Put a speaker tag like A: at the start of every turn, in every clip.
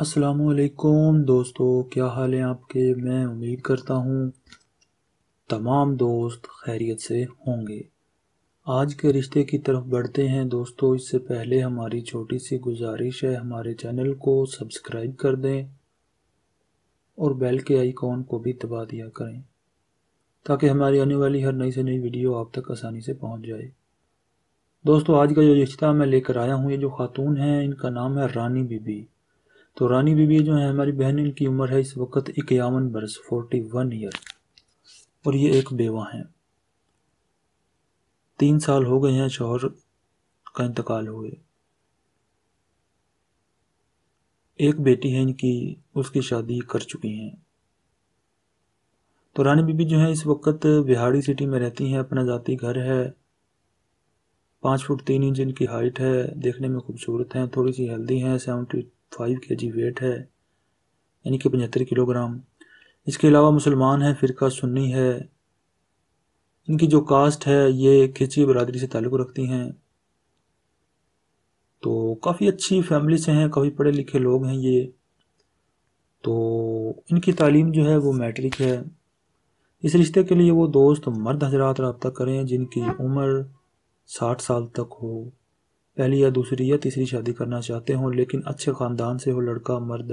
A: असलकुम दोस्तों क्या हाल है आपके मैं उम्मीद करता हूँ तमाम दोस्त खैरियत से होंगे आज के रिश्ते की तरफ बढ़ते हैं दोस्तों इससे पहले हमारी छोटी सी गुजारिश है हमारे चैनल को सब्सक्राइब कर दें और बेल के आइकॉन को भी दबा दिया करें ताकि हमारी आने वाली हर नई से नई वीडियो आप तक आसानी से पहुँच जाए दोस्तों आज का जो रिश्ता मैं लेकर आया हूँ ये जो खातून है इनका नाम है रानी बीबी तो रानी बीबी जो है हमारी बहन इनकी उम्र है इस वक्त इक्यावन बरस फोर्टी वन ईयर और ये एक बेवा हैं तीन साल हो गए हैं शोहर का इंतकाल हुए एक बेटी है इनकी उसकी शादी कर चुकी हैं तो रानी बीबी जो है इस वक्त बिहाड़ी सिटी में रहती हैं अपना ज़ाती घर है पाँच फुट तीन इंच इनकी हाइट है देखने में खूबसूरत हैं थोड़ी सी हेल्दी हैं seventy five K G wait है यानी कि पचहत्तर किलोग्राम इसके अलावा मुसलमान है फ़िरका सुन्नी है इनकी जो कास्ट है ये खिची बरदरी से ताल्लुक़ रखती हैं तो काफ़ी अच्छी फैमिली से हैं काफ़ी पढ़े लिखे लोग हैं ये तो इनकी तालीम जो है वो मैट्रिक है इस रिश्ते के लिए वो दोस्त मर्द हजरात रबता करें जिनकी उम्र साठ साल तक हो पहली या दूसरी या तीसरी शादी करना चाहते हों लेकिन अच्छे ख़ानदान से हो लड़का मर्द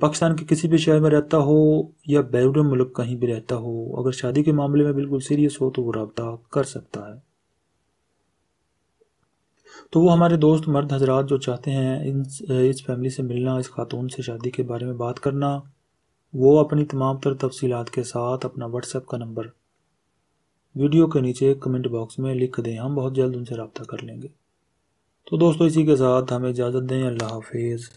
A: पाकिस्तान के किसी भी शहर में रहता हो या बैरून मुल्क कहीं भी रहता हो अगर शादी के मामले में बिल्कुल सीरियस हो तो वो रबता कर सकता है तो वो हमारे दोस्त मर्द हजरात जो चाहते हैं इन इस फैमिली से मिलना इस खातून से शादी के बारे में बात करना वो अपनी तमाम तर तफसीत के साथ अपना व्हाट्सएप का नंबर वीडियो के नीचे कमेंट बॉक्स में लिख दें हम बहुत जल्द उनसे रबता कर लेंगे तो दोस्तों इसी के साथ हमें इजाज़त दें अल्लाह हाफिज़